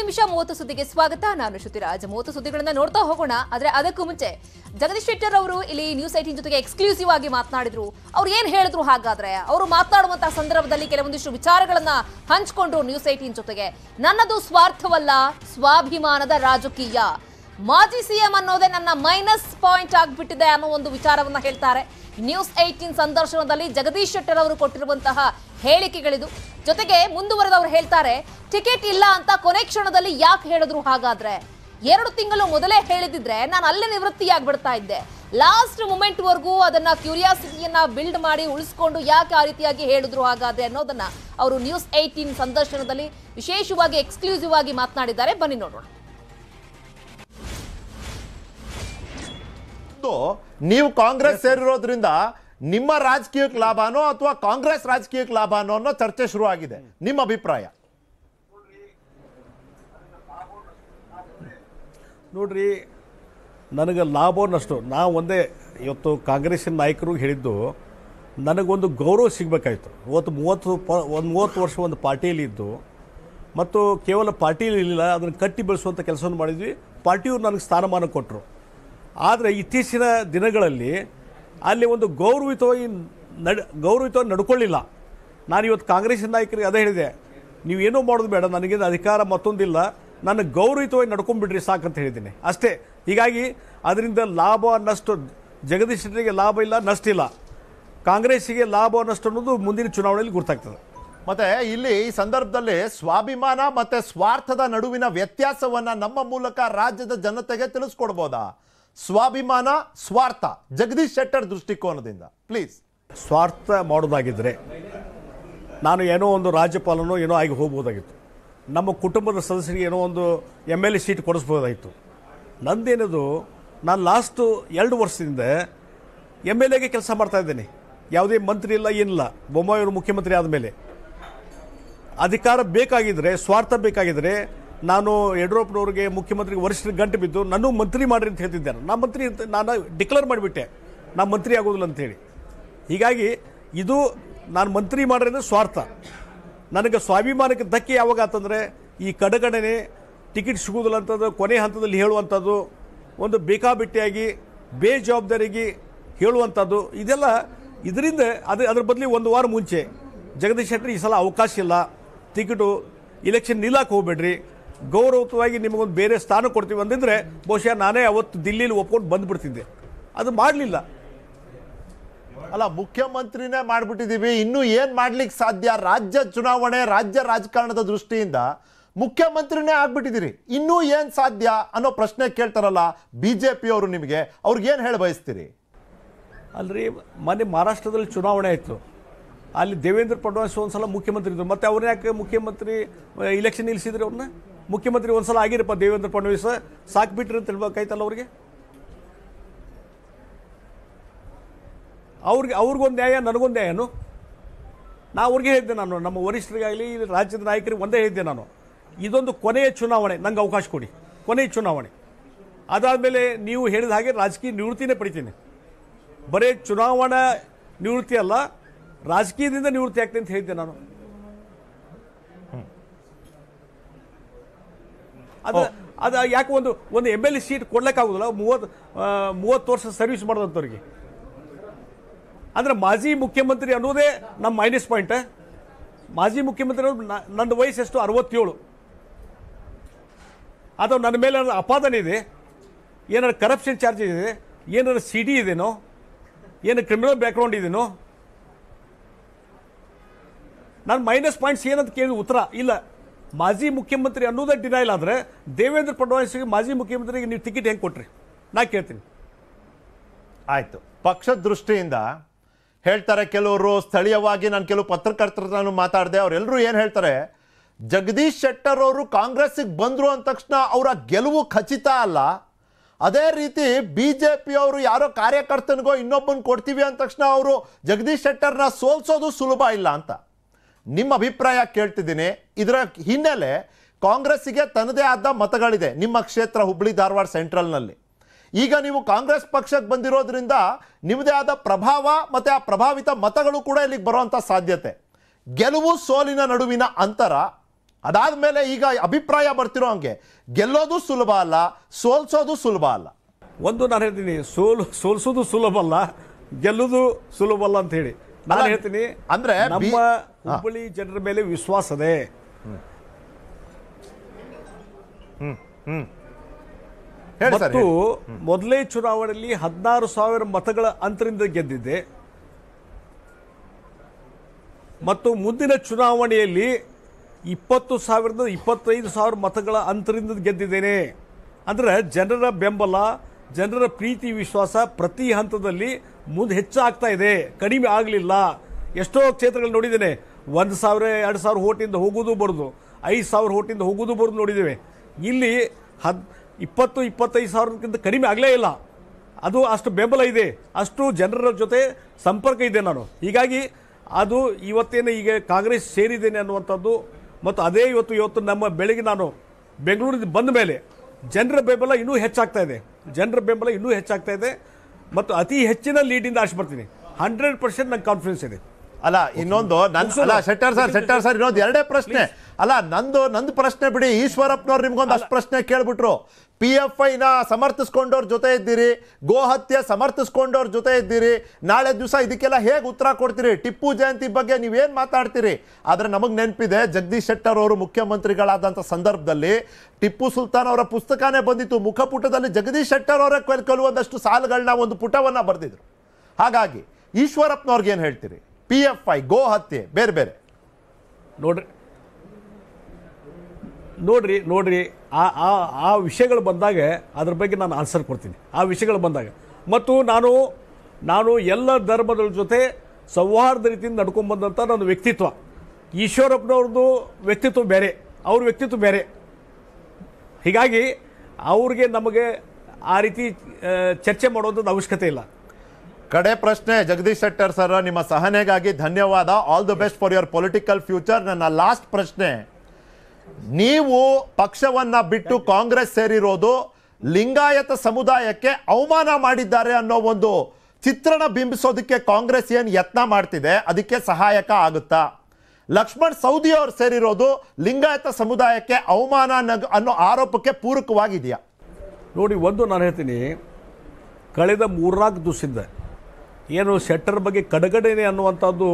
ನಿಮಿಷ ಮೂವತ್ತು ಸುದ್ದಿಗೆ ಸ್ವಾಗತ ನಾನು ಶ್ರುತಿರಾಜ್ ಮೂವತ್ತು ಸುದ್ದಿಗಳನ್ನ ನೋಡ್ತಾ ಹೋಗೋಣ ಆದ್ರೆ ಅದಕ್ಕೂ ಮುಂಚೆ ಜಗದೀಶ್ ಶೆಟ್ಟರ್ ಅವರು ಇಲ್ಲಿ ನ್ಯೂಸ್ ಏಟಿನ್ ಜೊತೆಗೆ ಎಕ್ಸ್ಕ್ಲೂಸಿವ್ ಆಗಿ ಮಾತನಾಡಿದ್ರು ಅವ್ರು ಏನ್ ಹೇಳಿದ್ರು ಹಾಗಾದ್ರೆ ಅವರು ಮಾತನಾಡುವಂತಹ ಸಂದರ್ಭದಲ್ಲಿ ಕೆಲವೊಂದಿಷ್ಟು ವಿಚಾರಗಳನ್ನ ಹಂಚಿಕೊಂಡ್ರು ನ್ಯೂಸ್ ಐಟಿನ್ ಜೊತೆಗೆ ನನ್ನದು ಸ್ವಾರ್ಥವಲ್ಲ ಸ್ವಾಭಿಮಾನದ ರಾಜಕೀಯ ಮಾಜಿ ಸಿಎಂ ಅನ್ನೋದೇ ನನ್ನ ಮೈನಸ್ ಪಾಯಿಂಟ್ ಆಗಿಬಿಟ್ಟಿದೆ ಅನ್ನೋ ಒಂದು ವಿಚಾರವನ್ನ ಹೇಳ್ತಾರೆ ನ್ಯೂಸ್ ಏಯ್ಟೀನ್ ಸಂದರ್ಶನದಲ್ಲಿ ಜಗದೀಶ್ ಶೆಟ್ಟರ್ ಅವರು ಕೊಟ್ಟಿರುವಂತಹ ಹೇಳಿಕೆಗಳಿದು ಜೊತೆಗೆ ಮುಂದುವರೆದವರು ಹೇಳ್ತಾರೆ ಟಿಕೆಟ್ ಇಲ್ಲ ಅಂತ ಕೊನೆ ಕ್ಷಣದಲ್ಲಿ ಯಾಕೆ ಹೇಳಿದ್ರು ಹಾಗಾದ್ರೆ ಎರಡು ತಿಂಗಳು ಮೊದಲೇ ಹೇಳಿದಿದ್ರೆ ನಾನು ಅಲ್ಲೇ ನಿವೃತ್ತಿಯಾಗಿಬಿಡ್ತಾ ಇದ್ದೆ ಲಾಸ್ಟ್ ಮೂಮೆಂಟ್ವರೆಗೂ ಅದನ್ನ ಕ್ಯೂರಿಯಾಸಿಟಿಯನ್ನ ಬಿಲ್ಡ್ ಮಾಡಿ ಉಳಿಸ್ಕೊಂಡು ಯಾಕೆ ಆ ರೀತಿಯಾಗಿ ಹೇಳಿದ್ರು ಹಾಗಾದ್ರೆ ಅನ್ನೋದನ್ನ ಅವರು ನ್ಯೂಸ್ ಏಯ್ಟೀನ್ ಸಂದರ್ಶನದಲ್ಲಿ ವಿಶೇಷವಾಗಿ ಎಕ್ಸ್ಕ್ಲೂಸಿವ್ ಆಗಿ ಮಾತನಾಡಿದ್ದಾರೆ ಬನ್ನಿ ನೋಡೋಣ ಹೊರತು ನೀವು ಕಾಂಗ್ರೆಸ್ ಸೇರಿರೋದ್ರಿಂದ ನಿಮ್ಮ ರಾಜಕೀಯಕ್ಕೆ ಲಾಭನೋ ಅಥವಾ ಕಾಂಗ್ರೆಸ್ ರಾಜಕೀಯಕ್ಕೆ ಲಾಭನೋ ಅನ್ನೋ ಚರ್ಚೆ ಶುರು ಆಗಿದೆ ನಿಮ್ಮ ಅಭಿಪ್ರಾಯ ನೋಡ್ರಿ ನನಗೆ ಲಾಭ ಅನ್ನಷ್ಟು ನಾವು ಒಂದೇ ಇವತ್ತು ಕಾಂಗ್ರೆಸ್ಸಿನ ನಾಯಕರು ಹೇಳಿದ್ದು ನನಗೊಂದು ಗೌರವ ಸಿಗಬೇಕಾಯಿತು ಇವತ್ತು ಮೂವತ್ತು ಪ ಒಂದು ಮೂವತ್ತು ವರ್ಷ ಒಂದು ಪಾರ್ಟಿಯಲ್ಲಿ ಇದ್ದು ಮತ್ತು ಕೇವಲ ಪಾರ್ಟಿಯಲ್ಲಿ ಇರಲಿಲ್ಲ ಅದನ್ನು ಕಟ್ಟಿ ಬೆಳೆಸುವಂಥ ಕೆಲಸವನ್ನು ಮಾಡಿದ್ವಿ ಪಾರ್ಟಿಯವರು ನನಗೆ ಸ್ಥಾನಮಾನ ಕೊಟ್ಟರು ಆದರೆ ಇತ್ತೀಚಿನ ದಿನಗಳಲ್ಲಿ ಅಲ್ಲಿ ಒಂದು ಗೌರವಿತವಾಗಿ ನಡ್ ಗೌರವಿತವಾಗಿ ನಡ್ಕೊಳ್ಳಿಲ್ಲ ನಾನು ಇವತ್ತು ಕಾಂಗ್ರೆಸ್ಸಿನ ನಾಯಕರಿಗೆ ಅದೇ ಹೇಳಿದೆ ನೀವೇನೂ ಮಾಡೋದು ಬೇಡ ನನಗಿಂತ ಅಧಿಕಾರ ಮತ್ತೊಂದಿಲ್ಲ ನನ್ನ ಗೌರವಿತವಾಗಿ ನಡ್ಕೊಂಡ್ಬಿಡ್ರಿ ಅಂತ ಹೇಳಿದ್ದೀನಿ ಅಷ್ಟೇ ಹೀಗಾಗಿ ಅದರಿಂದ ಲಾಭ ನಷ್ಟ ಜಗದೀಶ್ ಶೆಟ್ಟರಿಗೆ ಲಾಭ ಇಲ್ಲ ನಷ್ಟ ಇಲ್ಲ ಕಾಂಗ್ರೆಸ್ಸಿಗೆ ಲಾಭ ನಷ್ಟ ಅನ್ನೋದು ಮುಂದಿನ ಚುನಾವಣೆಯಲ್ಲಿ ಗುರ್ತಾಗ್ತದೆ ಮತ್ತೆ ಇಲ್ಲಿ ಈ ಸಂದರ್ಭದಲ್ಲಿ ಸ್ವಾಭಿಮಾನ ಮತ್ತೆ ಸ್ವಾರ್ಥದ ನಡುವಿನ ವ್ಯತ್ಯಾಸವನ್ನ ನಮ್ಮ ಮೂಲಕ ರಾಜ್ಯದ ಜನತೆಗೆ ತಿಳಿಸ್ಕೊಡ್ಬೋದಾ ಸ್ವಾಭಿಮಾನ ಸ್ವಾರ್ಥ ಜಗದೀಶ್ ಶೆಟ್ಟರ್ ದೃಷ್ಟಿಕೋನದಿಂದ ಪ್ಲೀಸ್ ಸ್ವಾರ್ಥ ಮಾಡೋದಾಗಿದ್ದರೆ ನಾನು ಏನೋ ಒಂದು ರಾಜ್ಯಪಾಲನೋ ಏನೋ ಆಗಿ ಹೋಗ್ಬೋದಾಗಿತ್ತು ನಮ್ಮ ಕುಟುಂಬದ ಸದಸ್ಯರಿಗೆ ಏನೋ ಒಂದು ಎಮ್ ಎಲ್ ಎ ಸೀಟ್ ಕೊಡಿಸ್ಬೋದಾಗಿತ್ತು ನಂದೇನದು ನಾನು ಲಾಸ್ಟು ಎರಡು ವರ್ಷದಿಂದ ಎಮ್ ಎಲ್ ಎಗೆ ಕೆಲಸ ಮಾಡ್ತಾ ಇದ್ದೇನೆ ಯಾವುದೇ ಮಂತ್ರಿ ಇಲ್ಲ ಏನಿಲ್ಲ ಬೊಮ್ಮಾಯಿಯವರು ಮುಖ್ಯಮಂತ್ರಿ ಆದಮೇಲೆ ಅಧಿಕಾರ ಬೇಕಾಗಿದ್ದರೆ ಸ್ವಾರ್ಥ ಬೇಕಾಗಿದ್ದರೆ ನಾನು ಯಡಿಯೂರಪ್ಪನವ್ರಿಗೆ ಮುಖ್ಯಮಂತ್ರಿಗೆ ವರಿಷ್ಠ ಗಂಟು ಬಿದ್ದು ನಾನು ಮಂತ್ರಿ ಮಾಡಿರಿ ಅಂತ ಹೇಳ್ತಿದ್ದೆ ನಾನು ಮಂತ್ರಿ ಅಂತ ನಾನು ಡಿಕ್ಲೇರ್ ಮಾಡಿಬಿಟ್ಟೆ ನಾನು ಮಂತ್ರಿ ಆಗೋದಿಲ್ಲ ಹೇಳಿ ಹೀಗಾಗಿ ಇದು ನಾನು ಮಂತ್ರಿ ಮಾಡಿರೋದು ಸ್ವಾರ್ಥ ನನಗೆ ಸ್ವಾಭಿಮಾನಕ್ಕೆ ಧಕ್ಕೆ ಯಾವಾಗ ಆತಂದರೆ ಈ ಕಡಗಡನೆ ಟಿಕೆಟ್ ಸಿಗೋದಿಲ್ಲ ಅಂತದ್ದು ಕೊನೆ ಹಂತದಲ್ಲಿ ಹೇಳುವಂಥದ್ದು ಒಂದು ಬೇಕಾಬಿಟ್ಟಿಯಾಗಿ ಬೇಜವಾಬ್ದಾರಿಗೆ ಹೇಳುವಂಥದ್ದು ಇದೆಲ್ಲ ಇದರಿಂದ ಅದು ಅದ್ರ ಬದಲಿ ಒಂದು ವಾರ ಮುಂಚೆ ಜಗದೀಶ್ ಶೆಟ್ಟರ್ ಈ ಸಲ ಅವಕಾಶ ಇಲ್ಲ ಟಿಕೆಟು ಇಲೆಕ್ಷನ್ ನಿಲ್ಲಕ್ಕೆ ಹೋಗ್ಬೇಡ್ರಿ ಗೌರವವಾಗಿ ನಿಮಗೊಂದು ಬೇರೆ ಸ್ಥಾನ ಕೊಡ್ತೀವಿ ಅಂದಿದ್ರೆ ಬಹುಶಃ ನಾನೇ ಅವತ್ತು ದಿಲ್ಲಿಲಿ ಒಪ್ಕೊಂಡು ಬಂದ್ಬಿಡ್ತಿದ್ದೆ ಅದು ಮಾಡಲಿಲ್ಲ ಅಲ್ಲ ಮುಖ್ಯಮಂತ್ರಿನೇ ಮಾಡಿಬಿಟ್ಟಿದ್ದೀವಿ ಇನ್ನು ಏನು ಮಾಡ್ಲಿಕ್ಕೆ ಸಾಧ್ಯ ರಾಜ್ಯ ಚುನಾವಣೆ ರಾಜ್ಯ ರಾಜಕಾರಣದ ದೃಷ್ಟಿಯಿಂದ ಮುಖ್ಯಮಂತ್ರಿನೇ ಆಗ್ಬಿಟ್ಟಿದ್ದೀರಿ ಇನ್ನೂ ಏನು ಸಾಧ್ಯ ಅನ್ನೋ ಪ್ರಶ್ನೆ ಕೇಳ್ತಾರಲ್ಲ ಬಿ ಜೆ ಪಿಯವರು ನಿಮಗೆ ಅವ್ರಿಗೇನು ಹೇಳಿ ಬಯಸ್ತೀರಿ ಅಲ್ರಿ ಮನೆ ಮಹಾರಾಷ್ಟ್ರದಲ್ಲಿ ಚುನಾವಣೆ ಆಯಿತು ಅಲ್ಲಿ ದೇವೇಂದ್ರ ಫಡ್ನವೀಸ್ ಒಂದ್ಸಲ ಸಲ ಮುಖ್ಯಮಂತ್ರಿ ಇದ್ದರು ಮತ್ತು ಅವ್ರನ್ನ ಯಾಕೆ ಮುಖ್ಯಮಂತ್ರಿ ಇಲೆಕ್ಷನ್ ನಿಲ್ಲಿಸಿದ್ರು ಅವ್ರನ್ನ ಮುಖ್ಯಮಂತ್ರಿ ಒಂದ್ಸಲ ಆಗಿರಪ್ಪ ದೇವೇಂದ್ರ ಫಡ್ನವೀಸ್ ಬಿಟ್ರಿ ಅಂತ ಹೇಳ್ಬೇಕಾಯ್ತಲ್ಲ ಅವ್ರಿಗೆ ಅವ್ರಿಗೆ ಅವ್ರಿಗೊಂದು ನ್ಯಾಯ ನನಗೊಂದು ನ್ಯಾಯನು ನಾ ಅವ್ರಿಗೆ ಹೇಳಿದ್ದೆ ನಾನು ನಮ್ಮ ವರಿಷ್ಠರಿಗಾಗಲಿ ರಾಜ್ಯದ ನಾಯಕರಿಗೆ ಒಂದೇ ಹೇಳಿದ್ದೆ ನಾನು ಇದೊಂದು ಕೊನೆಯ ಚುನಾವಣೆ ನಂಗೆ ಅವಕಾಶ ಕೊಡಿ ಕೊನೆಯ ಚುನಾವಣೆ ಅದಾದ ಮೇಲೆ ನೀವು ಹೇಳಿದ ಹಾಗೆ ರಾಜಕೀಯ ನಿವೃತ್ತಿನೇ ಪಡಿತೀನಿ ಬರೀ ಚುನಾವಣಾ ನಿವೃತ್ತಿ ಅಲ್ಲ ರಾಜಕೀಯದಿಂದ ನಿವೃತ್ತಿ ಆಗ್ತೀನಿ ಅಂತ ಹೇಳಿದ್ದೆ ನಾನು ಅದು ಅದು ಯಾಕೆ ಒಂದು ಒಂದು ಎಮ್ ಎಲ್ ಎ ಸೀಟ್ ಕೊಡ್ಲಿಕ್ಕಾಗೋದಿಲ್ಲ ಮೂವತ್ತು ಮೂವತ್ತು ವರ್ಷ ಸರ್ವಿಸ್ ಮಾಡಿದಂಥವ್ರಿಗೆ ಅಂದ್ರೆ ಮಾಜಿ ಮುಖ್ಯಮಂತ್ರಿ ಅನ್ನೋದೇ ನಮ್ಮ ಮೈನಸ್ ಪಾಯಿಂಟ್ ಮಾಜಿ ಮುಖ್ಯಮಂತ್ರಿ ನನ್ನ ವಯಸ್ಸು ಎಷ್ಟು ಅರವತ್ತೇಳು ಅಥವಾ ನನ್ನ ಮೇಲೆ ಅಪಾದನೆ ಇದೆ ಏನಾದ್ರು ಕರಪ್ಷನ್ ಚಾರ್ಜ್ ಇದೆ ಏನಾದ್ರು ಸಿ ಡಿ ಇದೇನೋ ಏನು ಕ್ರಿಮಿನಲ್ ಬ್ಯಾಕ್ಗ್ರೌಂಡ್ ಇದೇನೋ ನನ್ನ ಮೈನಸ್ ಪಾಯಿಂಟ್ಸ್ ಏನಂತ ಕೇಳಿದ ಉತ್ತರ ಇಲ್ಲ ಮಾಜಿ ಮುಖ್ಯಮಂತ್ರಿ ಅನ್ನೋದೇ ಡಿನೈಲ್ ಆದರೆ ದೇವೇಂದ್ರ ಫಡ್ನವೀಸ್ಗೆ ಮಾಜಿ ಮುಖ್ಯಮಂತ್ರಿಗೆ ನೀವು ಟಿಕೆಟ್ ಹೆಂಗೆ ಕೊಟ್ರಿ ನಾ ಕೇಳ್ತೀನಿ ಆಯಿತು ಪಕ್ಷದ ದೃಷ್ಟಿಯಿಂದ ಹೇಳ್ತಾರೆ ಕೆಲವರು ಸ್ಥಳೀಯವಾಗಿ ನಾನು ಕೆಲವು ಪತ್ರಕರ್ತರ ನಾನು ಮಾತಾಡಿದೆ ಅವರೆಲ್ಲರೂ ಏನು ಹೇಳ್ತಾರೆ ಜಗದೀಶ್ ಶೆಟ್ಟರ್ ಅವರು ಕಾಂಗ್ರೆಸ್ಸಿಗೆ ಬಂದರು ಅಂದ ತಕ್ಷಣ ಅವರ ಗೆಲುವು ಖಚಿತ ಅಲ್ಲ ಅದೇ ರೀತಿ ಬಿ ಜೆ ಪಿಯವರು ಯಾರೋ ಕಾರ್ಯಕರ್ತನಿಗೋ ಇನ್ನೊಬ್ಬನ ಕೊಡ್ತೀವಿ ಅಂದ ತಕ್ಷಣ ಅವರು ಜಗದೀಶ್ ಶೆಟ್ಟರ್ನ ಸೋಲ್ಸೋದು ಸುಲಭ ಇಲ್ಲ ಅಂತ ನಿಮ್ಮ ಅಭಿಪ್ರಾಯ ಕೇಳ್ತಿದ್ದೀನಿ ಇದರ ಹಿನ್ನೆಲೆ ಕಾಂಗ್ರೆಸ್ಸಿಗೆ ತನ್ನದೇ ಆದ ಮತಗಳಿದೆ ನಿಮ್ಮ ಕ್ಷೇತ್ರ ಹುಬ್ಬಳ್ಳಿ ಧಾರವಾಡ ಸೆಂಟ್ರಲ್ನಲ್ಲಿ ಈಗ ನೀವು ಕಾಂಗ್ರೆಸ್ ಪಕ್ಷಕ್ಕೆ ಬಂದಿರೋದ್ರಿಂದ ನಿಮ್ಮದೇ ಆದ ಪ್ರಭಾವ ಮತ್ತು ಆ ಪ್ರಭಾವಿತ ಮತಗಳು ಕೂಡ ಇಲ್ಲಿಗೆ ಬರುವಂಥ ಸಾಧ್ಯತೆ ಗೆಲುವು ಸೋಲಿನ ನಡುವಿನ ಅಂತರ ಅದಾದ ಮೇಲೆ ಈಗ ಅಭಿಪ್ರಾಯ ಬರ್ತಿರೋ ಹಂಗೆ ಗೆಲ್ಲೋದು ಸುಲಭ ಅಲ್ಲ ಸೋಲ್ಸೋದು ಸುಲಭ ಅಲ್ಲ ಒಂದು ನಾನು ಹೇಳ್ತೀನಿ ಸೋಲು ಸೋಲ್ಸೋದು ಸುಲಭ ಅಲ್ಲ ಗೆಲ್ಲೋದು ಸುಲಭ ಅಲ್ಲ ಅಂತ ಹೇಳಿ ನಾನು ಹೇಳ್ತೀನಿ ಅಂದ್ರೆ ನಮ್ಮ ಹುಬ್ಬಳ್ಳಿ ಜನರ ಮೇಲೆ ವಿಶ್ವಾಸದೆ ಮತ್ತು ಮೊದಲೇ ಚುನಾವಣೆಯಲ್ಲಿ ಹದಿನಾರು ಸಾವಿರ ಮತಗಳ ಅಂತರಿಂದ ಗೆದ್ದಿದೆ ಮತ್ತು ಮುಂದಿನ ಚುನಾವಣೆಯಲ್ಲಿ ಇಪ್ಪತ್ತು ಸಾವಿರದ ಇಪ್ಪತ್ತೈದು ಸಾವಿರ ಮತಗಳ ಅಂತರಿಂದ ಗೆದ್ದಿದ್ದೇನೆ ಅಂದ್ರೆ ಜನರ ಬೆಂಬಲ ಜನರ ಪ್ರೀತಿ ವಿಶ್ವಾಸ ಪ್ರತಿ ಹಂತದಲ್ಲಿ ಮುಂದೆ ಹೆಚ್ಚಾಗ್ತಾ ಇದೆ ಕಡಿಮೆ ಆಗಲಿಲ್ಲ ಎಷ್ಟೋ ಕ್ಷೇತ್ರಗಳು ನೋಡಿದ್ದೇನೆ ಒಂದು ಸಾವಿರ ಎರಡು ಸಾವಿರ ಓಟಿಂದ ಹೋಗೋದು ಬರೋದು ಐದು ಸಾವಿರ ಓಟಿಂದ ಹೋಗೋದು ಬರೋದು ನೋಡಿದ್ದೇವೆ ಇಲ್ಲಿ ಹದ್ ಇಪ್ಪತ್ತು ಇಪ್ಪತ್ತೈದು ಸಾವಿರಕ್ಕಿಂತ ಕಡಿಮೆ ಆಗಲೇ ಇಲ್ಲ ಅದು ಅಷ್ಟು ಬೆಂಬಲ ಇದೆ ಅಷ್ಟು ಜನರ ಜೊತೆ ಸಂಪರ್ಕ ಇದೆ ನಾನು ಹೀಗಾಗಿ ಅದು ಇವತ್ತೇನು ಈಗ ಕಾಂಗ್ರೆಸ್ ಸೇರಿದ್ದೇನೆ ಅನ್ನುವಂಥದ್ದು ಮತ್ತು ಅದೇ ಇವತ್ತು ಇವತ್ತು ನಮ್ಮ ಬೆಳಗ್ಗೆ ನಾನು ಬೆಂಗಳೂರಿಂದ ಬಂದ ಮೇಲೆ ಜನರ ಬೆಂಬಲ ಇನ್ನೂ ಹೆಚ್ಚಾಗ್ತಾ ಇದೆ ಜನರ ಬೆಂಬಲ ಇನ್ನೂ ಹೆಚ್ಚಾಗ್ತಾ ಇದೆ ಮತ್ತು ಅತಿ ಹೆಚ್ಚಿನ ಲೀಡಿಂದ ಆಶೆ ಬರ್ತೀನಿ ಹಂಡ್ರೆಡ್ ಪರ್ಸೆಂಟ್ ನಂಗೆ ಕಾನ್ಫಿಡೆನ್ಸ್ ಇದೆ ಅಲ್ಲ ಇನ್ನೊಂದು ನನ್ ಅಲ್ಲ ಶೆಟ್ಟರ್ ಸರ್ ಶೆಟ್ಟರ್ ಸರ್ ಇನ್ನೊಂದು ಎರಡೇ ಪ್ರಶ್ನೆ ಅಲ್ಲ ನಂದು ನಂದು ಪ್ರಶ್ನೆ ಬಿಡಿ ಈಶ್ವರಪ್ಪನವ್ರು ನಿಮ್ಗೊಂದು ಅಷ್ಟು ಪ್ರಶ್ನೆ ಕೇಳ್ಬಿಟ್ರು ಪಿ ಎಫ್ ಐನ ಸಮರ್ಥಿಸ್ಕೊಂಡವ್ರ ಜೊತೆ ಇದ್ದೀರಿ ಗೋಹತ್ಯೆ ಸಮರ್ಥಿಸ್ಕೊಂಡವ್ರ ಜೊತೆ ಇದ್ದೀರಿ ನಾಳೆ ದಿವಸ ಇದಕ್ಕೆಲ್ಲ ಹೇಗೆ ಉತ್ತರ ಕೊಡ್ತೀರಿ ಟಿಪ್ಪು ಜಯಂತಿ ಬಗ್ಗೆ ನೀವೇನು ಮಾತಾಡ್ತೀರಿ ಆದರೆ ನಮಗೆ ನೆನಪಿದೆ ಜಗದೀಶ್ ಶೆಟ್ಟರ್ ಅವರು ಮುಖ್ಯಮಂತ್ರಿಗಳಾದಂಥ ಸಂದರ್ಭದಲ್ಲಿ ಟಿಪ್ಪು ಸುಲ್ತಾನ್ ಅವರ ಪುಸ್ತಕನೇ ಬಂದಿತ್ತು ಮುಖಪುಟದಲ್ಲಿ ಜಗದೀಶ್ ಶೆಟ್ಟರ್ ಅವರ ಕೆಲವೊಂದಷ್ಟು ಸಾಲುಗಳನ್ನ ಒಂದು ಪುಟವನ್ನು ಬರೆದಿದ್ರು ಹಾಗಾಗಿ ಈಶ್ವರಪ್ಪನವ್ರಿಗೆ ಏನು ಹೇಳ್ತೀರಿ ಪಿ ಎಫ್ ಐ ಗೋ ಹತ್ಯೆ ಬೇರೆ ಬೇರೆ ನೋಡ್ರಿ ನೋಡ್ರಿ ನೋಡ್ರಿ ಆ ಆ ಆ ವಿಷಯಗಳು ಬಂದಾಗ ಅದ್ರ ಬಗ್ಗೆ ನಾನು ಆನ್ಸರ್ ಕೊಡ್ತೀನಿ ಆ ವಿಷಯಗಳು ಬಂದಾಗ ಮತ್ತು ನಾನು ನಾನು ಎಲ್ಲ ಧರ್ಮದ ಜೊತೆ ಸೌಹಾರ್ದ ರೀತಿಯಿಂದ ಬಂದಂಥ ನನ್ನ ವ್ಯಕ್ತಿತ್ವ ಈಶ್ವರಪ್ಪನವ್ರದ್ದು ವ್ಯಕ್ತಿತ್ವ ಬೇರೆ ಅವ್ರ ವ್ಯಕ್ತಿತ್ವ ಬೇರೆ ಹೀಗಾಗಿ ಅವ್ರಿಗೆ ನಮಗೆ ಆ ರೀತಿ ಚರ್ಚೆ ಮಾಡುವಂಥದ್ದು ಅವಶ್ಯಕತೆ ಇಲ್ಲ ಕಡೆ ಪ್ರಶ್ನೆ ಜಗದೀಶ್ ಶೆಟ್ಟರ್ ಸರ್ ನಿಮ್ಮ ಸಹನೆಗಾಗಿ ಧನ್ಯವಾದ all the best for your political future ನನ್ನ ಲಾಸ್ಟ್ ಪ್ರಶ್ನೆ ನೀವು ಪಕ್ಷವನ್ನ ಬಿಟ್ಟು ಕಾಂಗ್ರೆಸ್ ಸೇರಿರೋದು ಲಿಂಗಾಯತ ಸಮುದಾಯಕ್ಕೆ ಅವಮಾನ ಮಾಡಿದ್ದಾರೆ ಅನ್ನೋ ಒಂದು ಚಿತ್ರಣ ಬಿಂಬಿಸೋದಕ್ಕೆ ಕಾಂಗ್ರೆಸ್ ಏನು ಯತ್ನ ಮಾಡ್ತಿದೆ ಅದಕ್ಕೆ ಸಹಾಯಕ ಆಗುತ್ತಾ ಲಕ್ಷ್ಮಣ್ ಸೌದಿ ಅವರು ಸೇರಿರೋದು ಲಿಂಗಾಯತ ಸಮುದಾಯಕ್ಕೆ ಅವಮಾನ ಅನ್ನೋ ಆರೋಪಕ್ಕೆ ಪೂರಕವಾಗಿದೆಯಾ ನೋಡಿ ಒಂದು ನಾನು ಹೇಳ್ತೀನಿ ಕಳೆದ ಮೂರ್ನಾಲ್ಕು ದಿವಸದಿಂದ ಏನು ಶೆಟ್ಟರ್ ಬಗ್ಗೆ ಕಡಗಡೆನೆ ಅನ್ನುವಂಥದ್ದು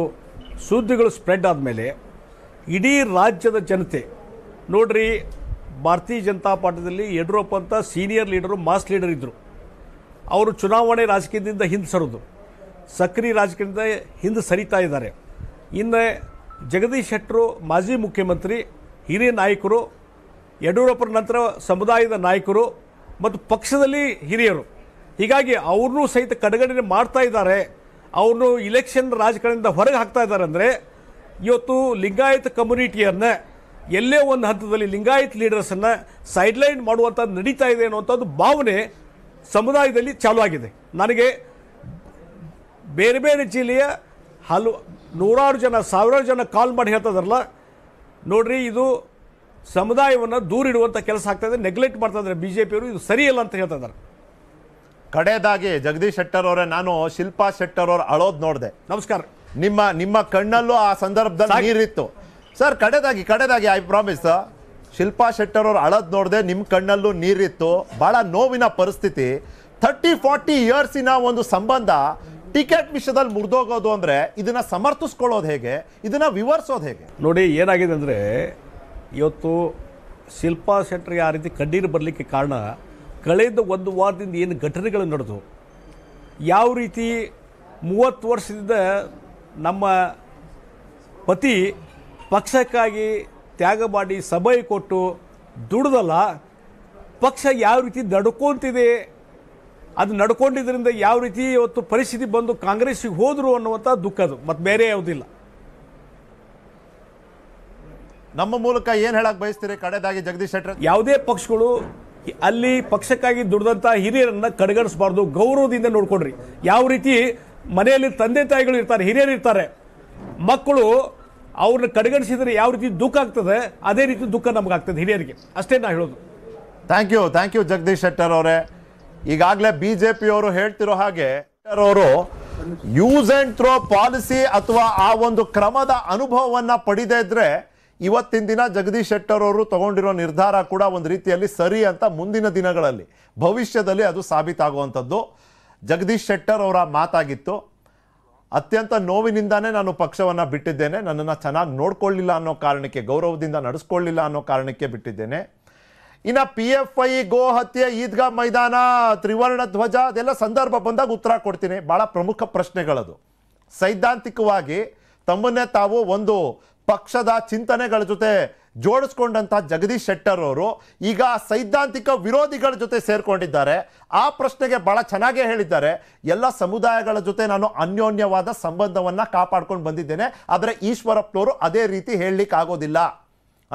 ಸುದ್ದಿಗಳು ಸ್ಪ್ರೆಡ್ ಆದಮೇಲೆ ಇಡೀ ರಾಜ್ಯದ ಜನತೆ ನೋಡ್ರಿ ಭಾರತೀಯ ಜನತಾ ಪಾರ್ಟಿದಲ್ಲಿ ಯಡಿಯೂರಪ್ಪ ಅಂತ ಸೀನಿಯರ್ ಲೀಡರು ಮಾಸ್ ಲೀಡರ್ ಇದ್ದರು ಅವರು ಚುನಾವಣೆ ರಾಜಕೀಯದಿಂದ ಹಿಂದೆ ಸರೋದು ಸಕ್ರಿಯ ರಾಜಕೀಯದಿಂದ ಹಿಂದೆ ಸರಿತಾ ಇದ್ದಾರೆ ಇನ್ನು ಜಗದೀಶ್ ಶೆಟ್ಟರು ಮಾಜಿ ಮುಖ್ಯಮಂತ್ರಿ ಹಿರಿಯ ನಾಯಕರು ಯಡಿಯೂರಪ್ಪರ ನಂತರ ಸಮುದಾಯದ ನಾಯಕರು ಮತ್ತು ಪಕ್ಷದಲ್ಲಿ ಹಿರಿಯರು ಹೀಗಾಗಿ ಅವ್ರನ್ನೂ ಸಹಿತ ಕಡೆಗಣನೆ ಮಾಡ್ತಾ ಇದ್ದಾರೆ ಅವ್ರನ್ನು ಇಲೆಕ್ಷನ್ ರಾಜಕಾರಣದಿಂದ ಹೊರಗೆ ಹಾಕ್ತಾ ಇದ್ದಾರೆ ಅಂದರೆ ಇವತ್ತು ಲಿಂಗಾಯತ್ ಕಮ್ಯುನಿಟಿಯನ್ನು ಎಲ್ಲೇ ಒಂದು ಹಂತದಲ್ಲಿ ಲಿಂಗಾಯತ್ ಲೀಡರ್ಸನ್ನು ಸೈಡ್ಲೈನ್ ಮಾಡುವಂಥ ನಡೀತಾ ಇದೆ ಅನ್ನುವಂಥದ್ದು ಭಾವನೆ ಸಮುದಾಯದಲ್ಲಿ ಚಾಲು ಆಗಿದೆ ನನಗೆ ಬೇರೆ ಬೇರೆ ಜಿಲ್ಲೆಯ ಹಲವು ನೂರಾರು ಜನ ಸಾವಿರಾರು ಜನ ಕಾಲ್ ಮಾಡಿ ಹೇಳ್ತಾ ಇದಾರಲ್ಲ ನೋಡ್ರಿ ಇದು ಸಮುದಾಯವನ್ನು ದೂರಿಡುವಂಥ ಕೆಲಸ ಆಗ್ತಾ ಇದೆ ನೆಗ್ಲೆಕ್ಟ್ ಮಾಡ್ತಾ ಇದ್ದಾರೆ ಬಿ ಜೆ ಪಿಯವರು ಇದು ಸರಿಯಲ್ಲ ಅಂತ ಹೇಳ್ತಾ ಇದ್ದಾರೆ ಕಡೆದಾಗಿ ಜಗದೀಶ್ ಶೆಟ್ಟರ್ ಅವರೇ ನಾನು ಶಿಲ್ಪಾ ಶೆಟ್ಟರ್ ಅವ್ರು ಅಳೋದ್ ನೋಡಿದೆ ನಮಸ್ಕಾರ ನಿಮ್ಮ ನಿಮ್ಮ ಕಣ್ಣಲ್ಲೂ ಆ ಸಂದರ್ಭದಲ್ಲಿ ನೀರಿತ್ತು ಸರ್ ಕಡೆದಾಗಿ ಕಡೆದಾಗಿ ಐ ಪ್ರಾಮಿಸ್ ಶಿಲ್ಪಾ ಶೆಟ್ಟರ್ ಅವ್ರು ಅಳದ್ ನೋಡಿದೆ ನಿಮ್ಮ ಕಣ್ಣಲ್ಲೂ ನೀರಿತ್ತು ಬಹಳ ನೋವಿನ ಪರಿಸ್ಥಿತಿ ಥರ್ಟಿ ಫಾರ್ಟಿ ಇಯರ್ಸಿನ ಒಂದು ಸಂಬಂಧ ಟಿಕೆಟ್ ವಿಷಯದಲ್ಲಿ ಮುರಿದೋಗೋದು ಅಂದರೆ ಇದನ್ನು ಸಮರ್ಥಿಸ್ಕೊಳ್ಳೋದು ಹೇಗೆ ಇದನ್ನು ವಿವರಿಸೋದು ಹೇಗೆ ನೋಡಿ ಏನಾಗಿದೆ ಅಂದರೆ ಇವತ್ತು ಶಿಲ್ಪಾ ಶೆಟ್ಟರ್ ಯಾವ ರೀತಿ ಕಣ್ಣೀರು ಬರಲಿಕ್ಕೆ ಕಾರಣ ಕಳೆದ ಒಂದು ವಾರದಿಂದ ಏನು ಘಟನೆಗಳು ನಡೆದು ಯಾವ ರೀತಿ ಮೂವತ್ತು ವರ್ಷದಿಂದ ನಮ್ಮ ಪತಿ ಪಕ್ಷಕ್ಕಾಗಿ ತ್ಯಾಗ ಮಾಡಿ ಸಭೆ ಕೊಟ್ಟು ದುಡ್ದಲ್ಲ ಪಕ್ಷ ಯಾವ ರೀತಿ ನಡ್ಕೊತಿದೆ ಅದು ನಡ್ಕೊಂಡಿದ್ದರಿಂದ ಯಾವ ರೀತಿ ಇವತ್ತು ಪರಿಸ್ಥಿತಿ ಬಂದು ಕಾಂಗ್ರೆಸ್ಸಿಗೆ ಹೋದರು ಅನ್ನುವಂಥ ದುಃಖ ಅದು ಮತ್ತು ಬೇರೆ ಯಾವುದಿಲ್ಲ ನಮ್ಮ ಮೂಲಕ ಏನು ಹೇಳಕ್ಕೆ ಬಯಸ್ತೀರಿ ಕಡೆದಾಗಿ ಜಗದೀಶ್ ಶೆಟ್ಟರ್ ಯಾವುದೇ ಪಕ್ಷಗಳು ಅಲ್ಲಿ ಪಕ್ಷಕ್ಕಾಗಿ ದುಡಿದಂಥ ಹಿರಿಯರನ್ನ ಕಡೆಗಣಿಸಬಾರ್ದು ಗೌರವದಿಂದ ನೋಡ್ಕೊಂಡ್ರಿ ಯಾವ ರೀತಿ ಮನೆಯಲ್ಲಿ ತಂದೆ ತಾಯಿಗಳು ಇರ್ತಾರೆ ಹಿರಿಯರು ಇರ್ತಾರೆ ಮಕ್ಕಳು ಅವ್ರನ್ನ ಕಡೆಗಣಿಸಿದ್ರೆ ಯಾವ ರೀತಿ ದುಃಖ ಆಗ್ತದೆ ಅದೇ ರೀತಿ ದುಃಖ ನಮ್ಗೆ ಆಗ್ತದೆ ಹಿರಿಯರಿಗೆ ಅಷ್ಟೇ ನಾ ಹೇಳೋದು thank you thank you Jagadish Shettar ಅವರೇ ಈಗಾಗಲೇ ಬಿ ಜೆ ಪಿಯವರು ಹೇಳ್ತಿರೋ ಹಾಗೆ ಅವರು ಯೂಸ್ ಆ್ಯಂಡ್ ಥ್ರೋ ಪಾಲಿಸಿ ಅಥವಾ ಆ ಒಂದು ಕ್ರಮದ ಅನುಭವವನ್ನು ಪಡೆದೇ ಇದ್ರೆ ಇವತ್ತಿನ ದಿನ ಜಗದೀಶ್ ಶೆಟ್ಟರ್ ಅವರು ತಗೊಂಡಿರೋ ನಿರ್ಧಾರ ಕೂಡ ಒಂದು ರೀತಿಯಲ್ಲಿ ಸರಿ ಅಂತ ಮುಂದಿನ ದಿನಗಳಲ್ಲಿ ಭವಿಷ್ಯದಲ್ಲಿ ಅದು ಸಾಬೀತಾಗುವಂಥದ್ದು ಜಗದೀಶ್ ಶೆಟ್ಟರ್ ಅವರ ಮಾತಾಗಿತ್ತು ಅತ್ಯಂತ ನೋವಿನಿಂದಾನೇ ನಾನು ಪಕ್ಷವನ್ನು ಬಿಟ್ಟಿದ್ದೇನೆ ನನ್ನನ್ನು ಚೆನ್ನಾಗಿ ನೋಡ್ಕೊಳ್ಳಿಲ್ಲ ಅನ್ನೋ ಕಾರಣಕ್ಕೆ ಗೌರವದಿಂದ ನಡೆಸ್ಕೊಳ್ಳಿಲ್ಲ ಅನ್ನೋ ಕಾರಣಕ್ಕೆ ಬಿಟ್ಟಿದ್ದೇನೆ ಇನ್ನು ಪಿ ಎಫ್ ಐ ಗೋ ಹತ್ಯೆ ಈದ್ಗಾ ಮೈದಾನ ತ್ರಿವರ್ಣ ಧ್ವಜ ಅದೆಲ್ಲ ಸಂದರ್ಭ ಬಂದಾಗ ಉತ್ತರ ಕೊಡ್ತೀನಿ ಭಾಳ ಪ್ರಮುಖ ಪ್ರಶ್ನೆಗಳದು ಸೈದ್ಧಾಂತಿಕವಾಗಿ ತಮ್ಮನ್ನೇ ತಾವು ಒಂದು ಪಕ್ಷದ ಚಿಂತನೆಗಳ ಜೊತೆ ಜೋಡಿಸ್ಕೊಂಡಂತಹ ಜಗದೀಶ್ ಶೆಟ್ಟರ್ ಅವರು ಈಗ ಸೈದ್ಧಾಂತಿಕ ವಿರೋಧಿಗಳ ಜೊತೆ ಸೇರ್ಕೊಂಡಿದ್ದಾರೆ ಆ ಪ್ರಶ್ನೆಗೆ ಭಾಳ ಚೆನ್ನಾಗೇ ಹೇಳಿದ್ದಾರೆ ಎಲ್ಲ ಸಮುದಾಯಗಳ ಜೊತೆ ನಾನು ಅನ್ಯೋನ್ಯವಾದ ಸಂಬಂಧವನ್ನು ಕಾಪಾಡ್ಕೊಂಡು ಬಂದಿದ್ದೇನೆ ಆದರೆ ಈಶ್ವರಪ್ಪನವರು ಅದೇ ರೀತಿ ಹೇಳಲಿಕ್ಕಾಗೋದಿಲ್ಲ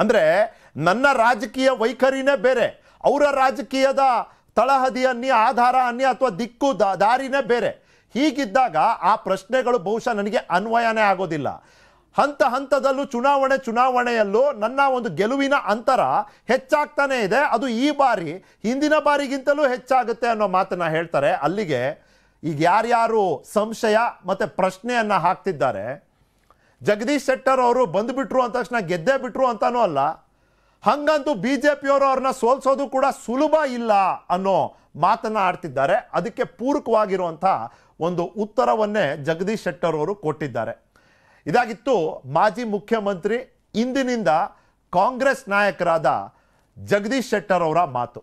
ಅಂದರೆ ನನ್ನ ರಾಜಕೀಯ ವೈಖರಿನೇ ಬೇರೆ ಅವರ ರಾಜಕೀಯದ ತಳಹದಿಯನ್ನೇ ಆಧಾರ ಅನ್ನಿ ಅಥವಾ ದಿಕ್ಕು ದಾರಿನೇ ಬೇರೆ ಹೀಗಿದ್ದಾಗ ಆ ಪ್ರಶ್ನೆಗಳು ಬಹುಶಃ ನನಗೆ ಅನ್ವಯನೇ ಆಗೋದಿಲ್ಲ ಹಂತ ಹಂತದಲ್ಲೂ ಚುನಾವಣೆ ಚುನಾವಣೆಯಲ್ಲೂ ನನ್ನ ಒಂದು ಗೆಲುವಿನ ಅಂತರ ಹೆಚ್ಚಾಗ್ತಾನೆ ಇದೆ ಅದು ಈ ಬಾರಿ ಹಿಂದಿನ ಬಾರಿಗಿಂತಲೂ ಹೆಚ್ಚಾಗುತ್ತೆ ಅನ್ನೋ ಮಾತನ್ನು ಹೇಳ್ತಾರೆ ಅಲ್ಲಿಗೆ ಈಗ ಯಾರ್ಯಾರು ಸಂಶಯ ಮತ್ತು ಪ್ರಶ್ನೆಯನ್ನು ಹಾಕ್ತಿದ್ದಾರೆ ಜಗದೀಶ್ ಶೆಟ್ಟರ್ ಅವರು ಬಂದುಬಿಟ್ರು ಅಂದ ತಕ್ಷಣ ಗೆದ್ದೇ ಬಿಟ್ರು ಅಂತಾನೂ ಅಲ್ಲ ಹಂಗಂತೂ ಬಿ ಜೆ ಅವ್ರನ್ನ ಸೋಲ್ಸೋದು ಕೂಡ ಸುಲಭ ಇಲ್ಲ ಅನ್ನೋ ಮಾತನ್ನ ಆಡ್ತಿದ್ದಾರೆ ಅದಕ್ಕೆ ಪೂರಕವಾಗಿರುವಂಥ ಒಂದು ಉತ್ತರವನ್ನೇ ಜಗದೀಶ್ ಶೆಟ್ಟರ್ ಅವರು ಕೊಟ್ಟಿದ್ದಾರೆ ಇದಾಗಿತ್ತು ಮಾಜಿ ಮುಖ್ಯಮಂತ್ರಿ ಇಂದಿನಿಂದ ಕಾಂಗ್ರೆಸ್ ನಾಯಕರಾದ ಜಗದೀಶ್ ಶೆಟ್ಟರ್ ಅವರ ಮಾತು